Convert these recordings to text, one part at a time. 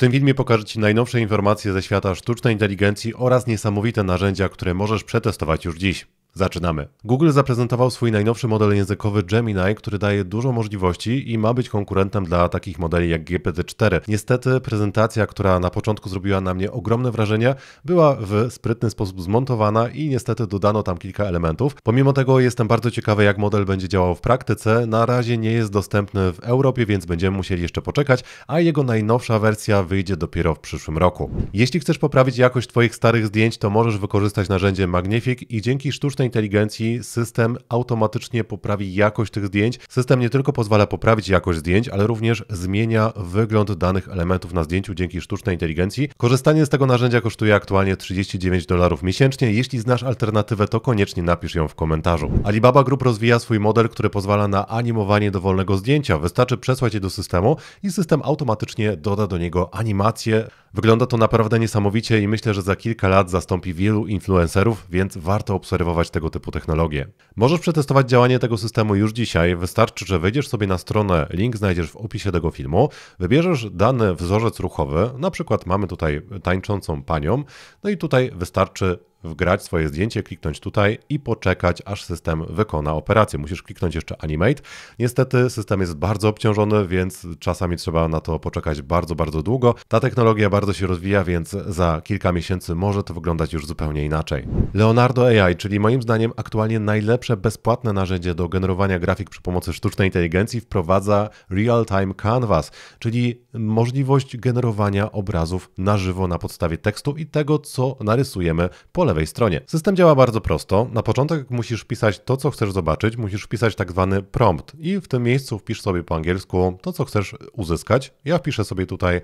tym filmie pokażę Ci najnowsze informacje ze świata sztucznej inteligencji oraz niesamowite narzędzia, które możesz przetestować już dziś. Zaczynamy. Google zaprezentował swój najnowszy model językowy Gemini, który daje dużo możliwości i ma być konkurentem dla takich modeli jak GPT-4. Niestety prezentacja, która na początku zrobiła na mnie ogromne wrażenie, była w sprytny sposób zmontowana i niestety dodano tam kilka elementów. Pomimo tego jestem bardzo ciekawy, jak model będzie działał w praktyce. Na razie nie jest dostępny w Europie, więc będziemy musieli jeszcze poczekać, a jego najnowsza wersja wyjdzie dopiero w przyszłym roku. Jeśli chcesz poprawić jakość Twoich starych zdjęć, to możesz wykorzystać narzędzie Magnific i dzięki sztucznej sztucznej inteligencji system automatycznie poprawi jakość tych zdjęć. System nie tylko pozwala poprawić jakość zdjęć, ale również zmienia wygląd danych elementów na zdjęciu dzięki sztucznej inteligencji. Korzystanie z tego narzędzia kosztuje aktualnie 39 dolarów miesięcznie. Jeśli znasz alternatywę, to koniecznie napisz ją w komentarzu. Alibaba Group rozwija swój model, który pozwala na animowanie dowolnego zdjęcia. Wystarczy przesłać je do systemu i system automatycznie doda do niego animację Wygląda to naprawdę niesamowicie i myślę, że za kilka lat zastąpi wielu influencerów, więc warto obserwować tego typu technologie. Możesz przetestować działanie tego systemu już dzisiaj. Wystarczy, że wejdziesz sobie na stronę, link znajdziesz w opisie tego filmu, wybierzesz dany wzorzec ruchowy, na przykład mamy tutaj tańczącą panią, no i tutaj wystarczy wgrać swoje zdjęcie, kliknąć tutaj i poczekać, aż system wykona operację. Musisz kliknąć jeszcze Animate. Niestety system jest bardzo obciążony, więc czasami trzeba na to poczekać bardzo, bardzo długo. Ta technologia bardzo się rozwija, więc za kilka miesięcy może to wyglądać już zupełnie inaczej. Leonardo AI, czyli moim zdaniem aktualnie najlepsze bezpłatne narzędzie do generowania grafik przy pomocy sztucznej inteligencji, wprowadza Real-Time Canvas, czyli możliwość generowania obrazów na żywo na podstawie tekstu i tego, co narysujemy po lewej stronie. System działa bardzo prosto. Na początek musisz wpisać to, co chcesz zobaczyć, musisz wpisać tak zwany prompt i w tym miejscu wpisz sobie po angielsku to, co chcesz uzyskać. Ja wpiszę sobie tutaj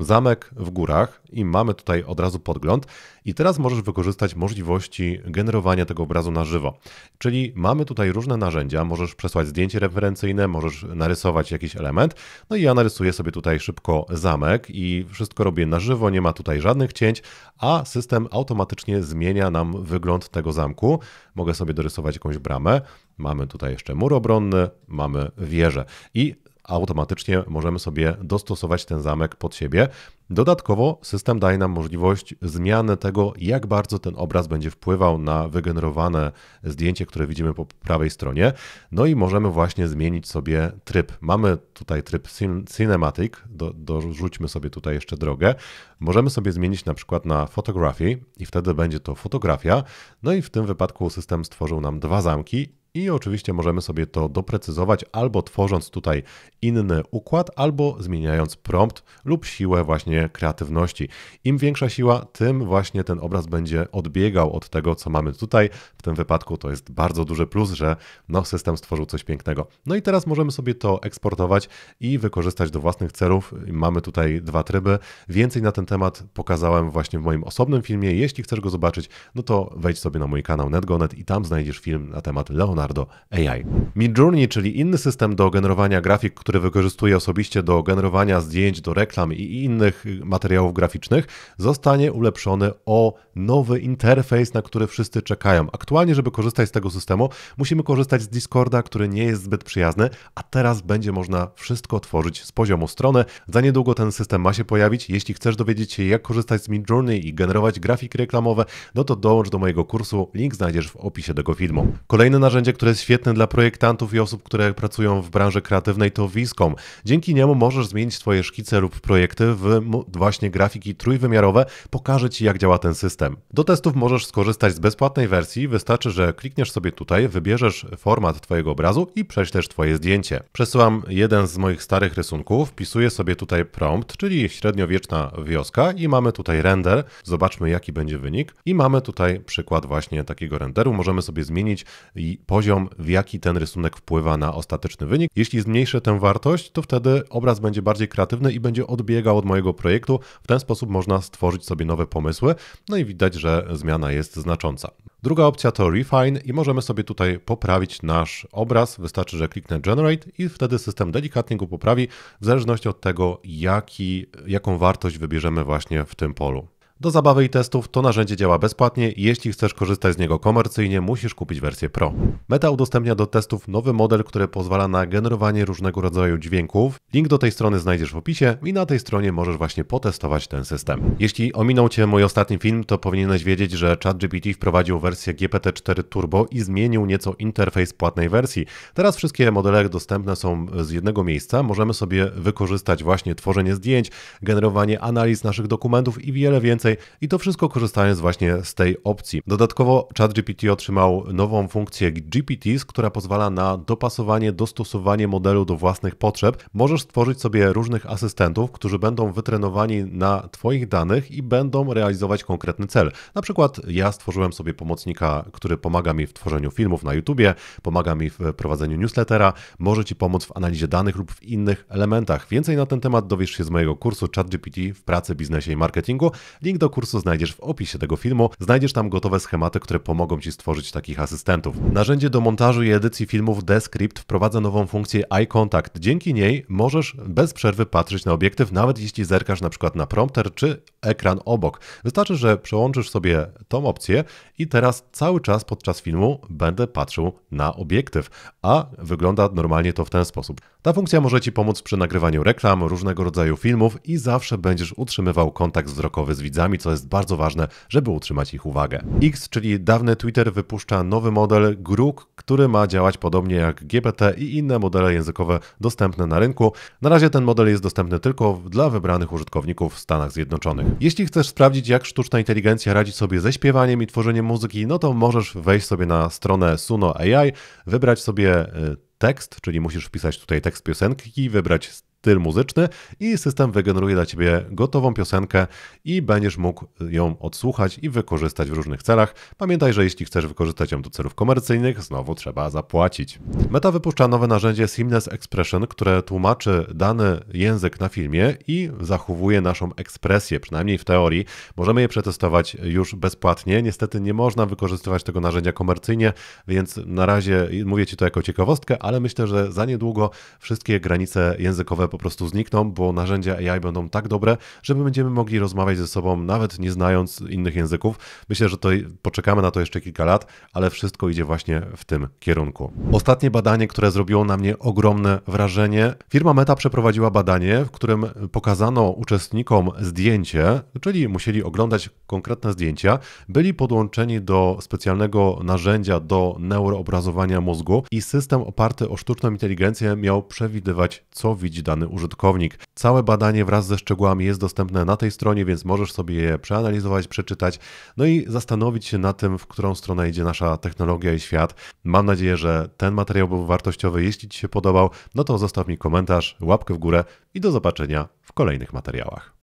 zamek w górach i mamy tutaj od razu podgląd. I teraz możesz wykorzystać możliwości generowania tego obrazu na żywo. Czyli mamy tutaj różne narzędzia, możesz przesłać zdjęcie referencyjne, możesz narysować jakiś element. No i ja narysuję sobie tutaj szybko zamek i wszystko robię na żywo, nie ma tutaj żadnych cięć, a system automatycznie zmienia nam wygląd tego zamku. Mogę sobie dorysować jakąś bramę, mamy tutaj jeszcze mur obronny, mamy wieżę. I automatycznie możemy sobie dostosować ten zamek pod siebie. Dodatkowo system daje nam możliwość zmiany tego, jak bardzo ten obraz będzie wpływał na wygenerowane zdjęcie, które widzimy po prawej stronie. No i możemy właśnie zmienić sobie tryb. Mamy tutaj tryb Cinematic, Do, dorzućmy sobie tutaj jeszcze drogę. Możemy sobie zmienić na przykład na Photography i wtedy będzie to fotografia. No i w tym wypadku system stworzył nam dwa zamki i oczywiście możemy sobie to doprecyzować albo tworząc tutaj inny układ, albo zmieniając prompt lub siłę właśnie kreatywności. Im większa siła, tym właśnie ten obraz będzie odbiegał od tego, co mamy tutaj. W tym wypadku to jest bardzo duży plus, że no, system stworzył coś pięknego. No i teraz możemy sobie to eksportować i wykorzystać do własnych celów. Mamy tutaj dwa tryby. Więcej na ten temat pokazałem właśnie w moim osobnym filmie. Jeśli chcesz go zobaczyć, no to wejdź sobie na mój kanał NetGonet i tam znajdziesz film na temat Leonardo. Leonardo AI. Midjourney, czyli inny system do generowania grafik, który wykorzystuje osobiście do generowania zdjęć, do reklam i innych materiałów graficznych, zostanie ulepszony o nowy interfejs, na który wszyscy czekają. Aktualnie, żeby korzystać z tego systemu, musimy korzystać z Discorda, który nie jest zbyt przyjazny, a teraz będzie można wszystko tworzyć z poziomu strony. Za niedługo ten system ma się pojawić. Jeśli chcesz dowiedzieć się, jak korzystać z Midjourney i generować grafiki reklamowe, no to dołącz do mojego kursu. Link znajdziesz w opisie tego filmu. Kolejne narzędzie, narzędzie, które jest świetne dla projektantów i osób, które pracują w branży kreatywnej, to Viscom. Dzięki niemu możesz zmienić swoje szkice lub projekty w właśnie grafiki trójwymiarowe. Pokażę Ci, jak działa ten system. Do testów możesz skorzystać z bezpłatnej wersji. Wystarczy, że klikniesz sobie tutaj, wybierzesz format Twojego obrazu i prześlesz Twoje zdjęcie. Przesyłam jeden z moich starych rysunków, wpisuję sobie tutaj prompt, czyli średniowieczna wioska i mamy tutaj render. Zobaczmy, jaki będzie wynik. I mamy tutaj przykład właśnie takiego renderu. Możemy sobie zmienić i poziom poziom, w jaki ten rysunek wpływa na ostateczny wynik. Jeśli zmniejszę tę wartość, to wtedy obraz będzie bardziej kreatywny i będzie odbiegał od mojego projektu. W ten sposób można stworzyć sobie nowe pomysły, no i widać, że zmiana jest znacząca. Druga opcja to Refine i możemy sobie tutaj poprawić nasz obraz. Wystarczy, że kliknę Generate i wtedy system delikatnie go poprawi w zależności od tego, jaki, jaką wartość wybierzemy właśnie w tym polu. Do zabawy i testów to narzędzie działa bezpłatnie jeśli chcesz korzystać z niego komercyjnie, musisz kupić wersję Pro. Meta udostępnia do testów nowy model, który pozwala na generowanie różnego rodzaju dźwięków. Link do tej strony znajdziesz w opisie i na tej stronie możesz właśnie potestować ten system. Jeśli ominął Cię mój ostatni film, to powinieneś wiedzieć, że ChatGPT wprowadził wersję GPT-4 Turbo i zmienił nieco interfejs płatnej wersji. Teraz wszystkie modele dostępne są z jednego miejsca. Możemy sobie wykorzystać właśnie tworzenie zdjęć, generowanie analiz naszych dokumentów i wiele więcej dalej i to wszystko korzystając właśnie z tej opcji. Dodatkowo ChatGPT otrzymał nową funkcję GPTs, która pozwala na dopasowanie, dostosowanie modelu do własnych potrzeb. Możesz stworzyć sobie różnych asystentów, którzy będą wytrenowani na Twoich danych i będą realizować konkretny cel. Na przykład ja stworzyłem sobie pomocnika, który pomaga mi w tworzeniu filmów na YouTubie, pomaga mi w prowadzeniu newslettera, może Ci pomóc w analizie danych lub w innych elementach. Więcej na ten temat dowiesz się z mojego kursu ChatGPT w pracy, biznesie i marketingu. Link do kursu znajdziesz w opisie tego filmu. Znajdziesz tam gotowe schematy, które pomogą Ci stworzyć takich asystentów. Narzędzie do montażu i edycji filmów Descript wprowadza nową funkcję Eye Contact. Dzięki niej możesz bez przerwy patrzeć na obiektyw, nawet jeśli zerkasz na przykład na prompter czy ekran obok. Wystarczy, że przełączysz sobie tą opcję i teraz cały czas podczas filmu będę patrzył na obiektyw, a wygląda normalnie to w ten sposób. Ta funkcja może Ci pomóc przy nagrywaniu reklam, różnego rodzaju filmów i zawsze będziesz utrzymywał kontakt wzrokowy z widzami, co jest bardzo ważne, żeby utrzymać ich uwagę. X, czyli dawny Twitter, wypuszcza nowy model Grug, który ma działać podobnie jak GPT i inne modele językowe dostępne na rynku. Na razie ten model jest dostępny tylko dla wybranych użytkowników w Stanach Zjednoczonych. Jeśli chcesz sprawdzić, jak sztuczna inteligencja radzi sobie ze śpiewaniem i tworzeniem muzyki, no to możesz wejść sobie na stronę Suno AI, wybrać sobie y, tekst, czyli musisz wpisać tutaj tekst piosenki, wybrać styl muzyczny i system wygeneruje dla ciebie gotową piosenkę i będziesz mógł ją odsłuchać i wykorzystać w różnych celach. Pamiętaj, że jeśli chcesz wykorzystać ją do celów komercyjnych, znowu trzeba zapłacić. Meta wypuszcza nowe narzędzie Seamless Expression, które tłumaczy dany język na filmie i zachowuje naszą ekspresję, przynajmniej w teorii. Możemy je przetestować już bezpłatnie. Niestety nie można wykorzystywać tego narzędzia komercyjnie, więc na razie mówię Ci to jako ciekawostkę, ale myślę, że za niedługo wszystkie granice językowe po prostu znikną, bo narzędzia AI będą tak dobre, że my będziemy mogli rozmawiać ze sobą nawet nie znając innych języków. Myślę, że to poczekamy na to jeszcze kilka lat, ale wszystko idzie właśnie w tym kierunku. Ostatnie badanie, które zrobiło na mnie ogromne wrażenie. Firma Meta przeprowadziła badanie, w którym pokazano uczestnikom zdjęcie, czyli musieli oglądać konkretne zdjęcia, byli podłączeni do specjalnego narzędzia do neuroobrazowania mózgu i system oparty o sztuczną inteligencję miał przewidywać, co widzi dany dany użytkownik. Całe badanie wraz ze szczegółami jest dostępne na tej stronie, więc możesz sobie je przeanalizować, przeczytać, no i zastanowić się na tym, w którą stronę idzie nasza technologia i świat. Mam nadzieję, że ten materiał był wartościowy. Jeśli Ci się podobał, no to zostaw mi komentarz, łapkę w górę i do zobaczenia w kolejnych materiałach.